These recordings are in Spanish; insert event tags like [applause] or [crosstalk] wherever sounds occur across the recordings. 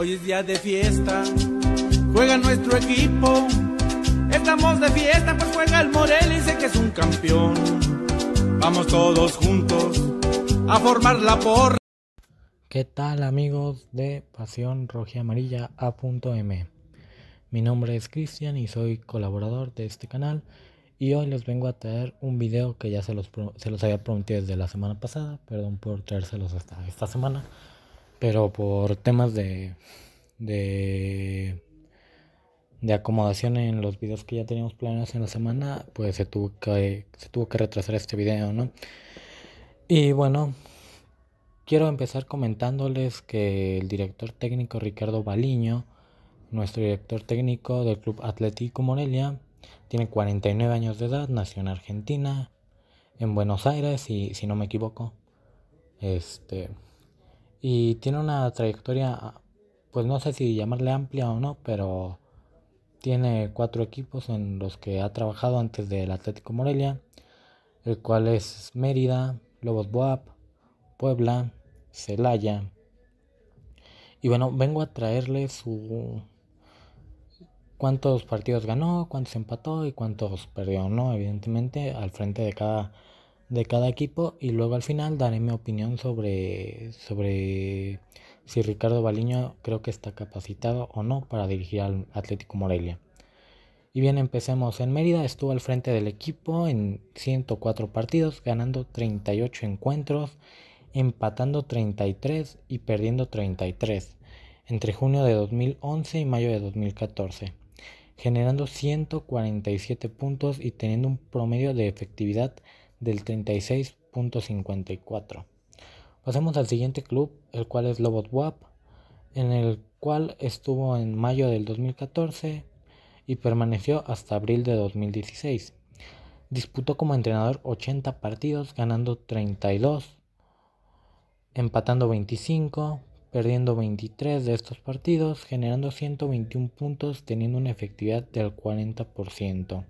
Hoy es día de fiesta, juega nuestro equipo. Estamos de fiesta, pues juega el Morel y sé que es un campeón. Vamos todos juntos a formar la porra. ¿Qué tal amigos de Pasión Roja Amarilla A.m? Mi nombre es Cristian y soy colaborador de este canal y hoy les vengo a traer un video que ya se los, se los había prometido desde la semana pasada, perdón por traérselos hasta esta semana pero por temas de, de, de acomodación en los videos que ya teníamos planeados en la semana, pues se tuvo que, se tuvo que retrasar este video, ¿no? Y bueno, quiero empezar comentándoles que el director técnico Ricardo Baliño, nuestro director técnico del Club Atlético Morelia, tiene 49 años de edad, nació en Argentina, en Buenos Aires, y si no me equivoco. Este, y tiene una trayectoria, pues no sé si llamarle amplia o no, pero tiene cuatro equipos en los que ha trabajado antes del Atlético Morelia, el cual es Mérida, Lobos Boab, Puebla, Celaya. Y bueno, vengo a traerle su cuántos partidos ganó, cuántos empató y cuántos perdió, ¿no? Evidentemente al frente de cada de cada equipo y luego al final daré mi opinión sobre, sobre si Ricardo Baliño creo que está capacitado o no para dirigir al Atlético Morelia. Y bien, empecemos. En Mérida estuvo al frente del equipo en 104 partidos, ganando 38 encuentros, empatando 33 y perdiendo 33 entre junio de 2011 y mayo de 2014, generando 147 puntos y teniendo un promedio de efectividad del 36.54. Pasemos al siguiente club, el cual es Lobot WAP, en el cual estuvo en mayo del 2014 y permaneció hasta abril de 2016. Disputó como entrenador 80 partidos, ganando 32, empatando 25, perdiendo 23 de estos partidos, generando 121 puntos, teniendo una efectividad del 40%.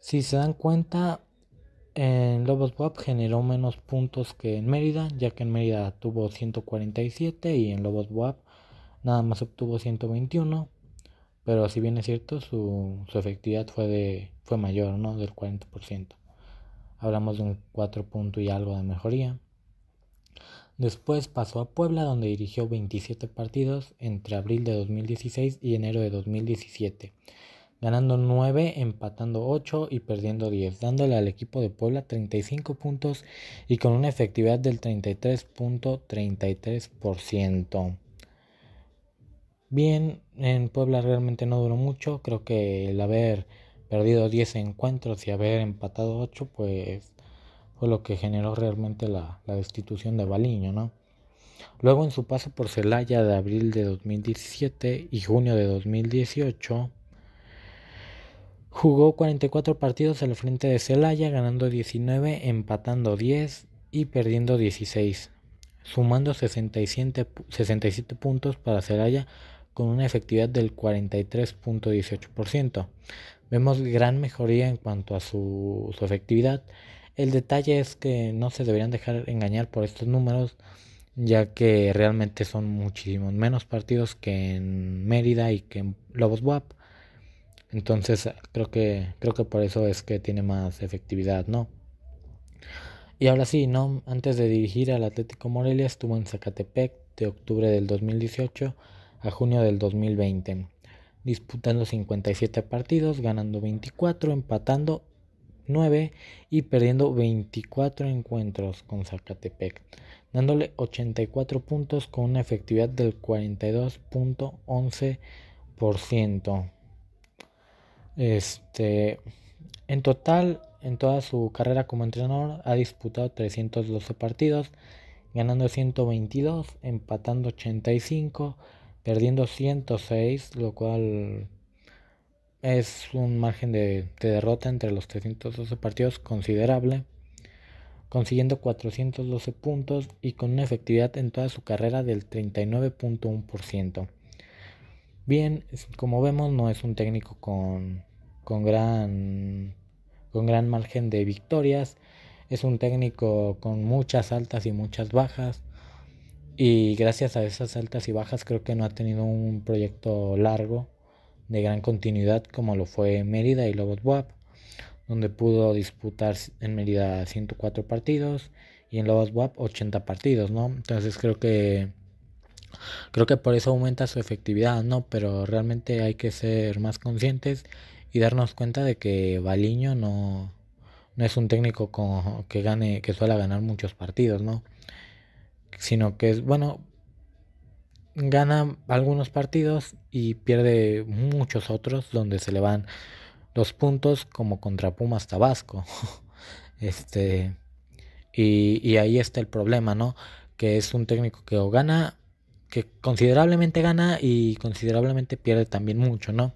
Si se dan cuenta, en Lobos generó menos puntos que en Mérida, ya que en Mérida tuvo 147 y en Lobos nada más obtuvo 121. Pero si bien es cierto, su, efectividad fue, de, fue mayor, ¿no? Del 40%. Hablamos de un 4 punto y algo de mejoría. Después pasó a Puebla, donde dirigió 27 partidos entre abril de 2016 y enero de 2017 ganando 9, empatando 8 y perdiendo 10, dándole al equipo de Puebla 35 puntos y con una efectividad del 33.33%. Bien, en Puebla realmente no duró mucho, creo que el haber perdido 10 encuentros y haber empatado 8, pues fue lo que generó realmente la, destitución de Baliño, ¿no? Luego en su paso por Celaya de abril de 2017 y junio de 2018, Jugó 44 partidos al frente de Celaya, ganando 19, empatando 10 y perdiendo 16, sumando 67, puntos para Celaya con una efectividad del 43.18%. Vemos gran mejoría en cuanto a su, efectividad. El detalle es que no se deberían dejar engañar por estos números, ya que realmente son muchísimos menos partidos que en Mérida y que en Lobos Buap. Entonces eh, creo que, creo que por eso es que tiene más efectividad, ¿no? Y ahora sí, ¿no? Antes de dirigir al Atlético Morelia estuvo en Zacatepec de octubre del 2018 a junio del 2020, disputando 57 partidos, ganando 24, empatando 9 y perdiendo 24 encuentros con Zacatepec, dándole 84 puntos con una efectividad del 42.11%. Este, en total, en toda su carrera como entrenador, ha disputado 312 partidos, ganando 122, empatando 85, perdiendo 106, lo cual es un margen de, derrota entre los 312 partidos considerable, consiguiendo 412 puntos y con una efectividad en toda su carrera del 39.1%. Bien, como vemos, no es un técnico con con gran, con gran margen de victorias. Es un técnico con muchas altas y muchas bajas. Y gracias a esas altas y bajas creo que no ha tenido un proyecto largo de gran continuidad como lo fue Mérida y Lobos Buap, donde pudo disputar en Mérida 104 partidos y en Lobos Buap 80 partidos, ¿no? Entonces creo que creo que por eso aumenta su efectividad, ¿no? Pero realmente hay que ser más conscientes y darnos cuenta de que Baliño no, no es un técnico que gane, que suele ganar muchos partidos, ¿no? Sino que es, bueno, gana algunos partidos y pierde muchos otros donde se le van los puntos como contra Pumas Tabasco. [laughs] este y, y ahí está el problema, ¿no? Que es un técnico que gana, que considerablemente gana y considerablemente pierde también mucho, ¿no?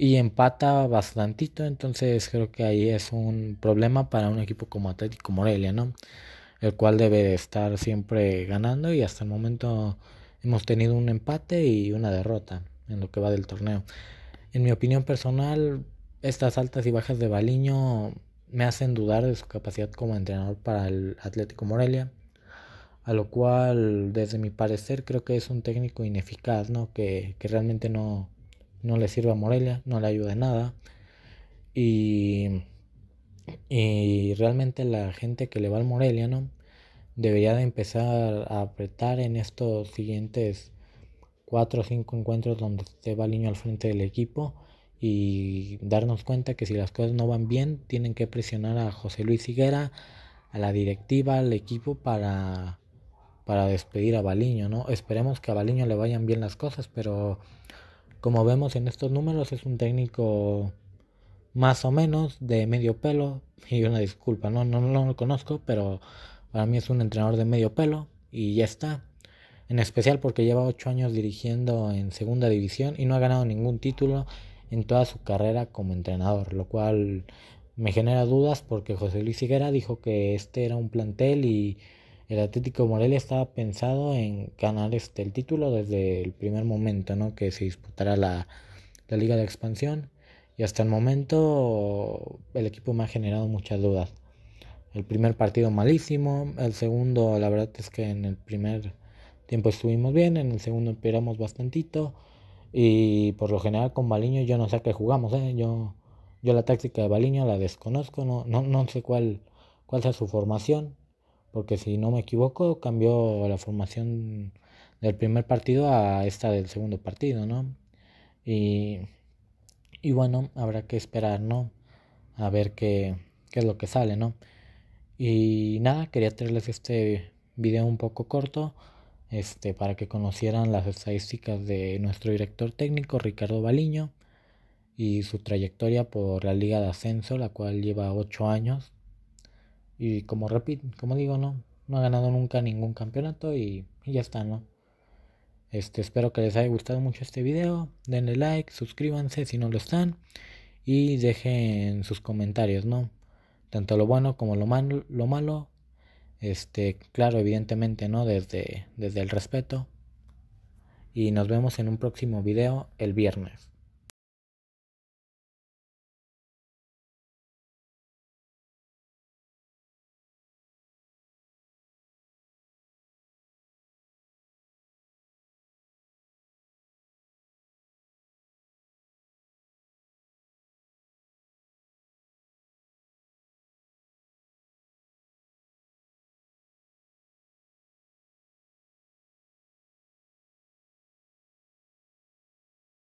y empata bastantito, entonces creo que ahí es un problema para un equipo como Atlético Morelia, ¿no? El cual debe estar siempre ganando y hasta el momento hemos tenido un empate y una derrota en lo que va del torneo. En mi opinión personal, estas altas y bajas de Baliño me hacen dudar de su capacidad como entrenador para el Atlético Morelia, a lo cual desde mi parecer creo que es un técnico ineficaz, ¿no? Que, que realmente no, no le sirve a Morelia, no le ayuda en nada. Y, realmente la gente que le va al Morelia, ¿no? Debería de empezar a apretar en estos siguientes cuatro o cinco encuentros donde esté Baliño al frente del equipo y darnos cuenta que si las cosas no van bien, tienen que presionar a José Luis Higuera, a la directiva, al equipo para, para despedir a Baliño, ¿no? Esperemos que a Baliño le vayan bien las cosas, pero como vemos en estos números es un técnico más o menos de medio pelo. [laughs] Y una disculpa, no, no, lo conozco, pero para mí es un entrenador de medio pelo y ya está. En especial porque lleva ocho años dirigiendo en segunda división y no ha ganado ningún título en toda su carrera como entrenador, lo cual me genera dudas porque José Luis Higuera dijo que este era un plantel y el Atlético de Morelia estaba pensado en ganar este, el título desde el primer momento, ¿no? Que se disputara la, Liga de Expansión. Y hasta el momento el equipo me ha generado muchas dudas. El primer partido malísimo, el segundo la verdad es que en el primer tiempo estuvimos bien, en el segundo empeoramos bastantito y por lo general con Baliño yo no sé a qué jugamos, ¿eh? yo, yo la táctica de Baliño la desconozco, no, no, sé cuál, cuál sea su formación, porque si no me equivoco cambió la formación del primer partido a esta del segundo partido, ¿no? Y, bueno, habrá que esperar, ¿no? A ver qué, es lo que sale, ¿no? Y nada, quería traerles este video un poco corto este, para que conocieran las estadísticas de nuestro director técnico Ricardo Baliño y su trayectoria por la Liga de Ascenso, la cual lleva 8 años y como repito, como digo, no, no ha ganado nunca ningún campeonato y, ya está, ¿no? Este, espero que les haya gustado mucho este video. Denle like, suscríbanse si no lo están. Y dejen sus comentarios, ¿no? Tanto lo bueno como lo malo, lo malo. Este, claro, evidentemente, ¿no? Desde, desde el respeto. Y nos vemos en un próximo video el viernes.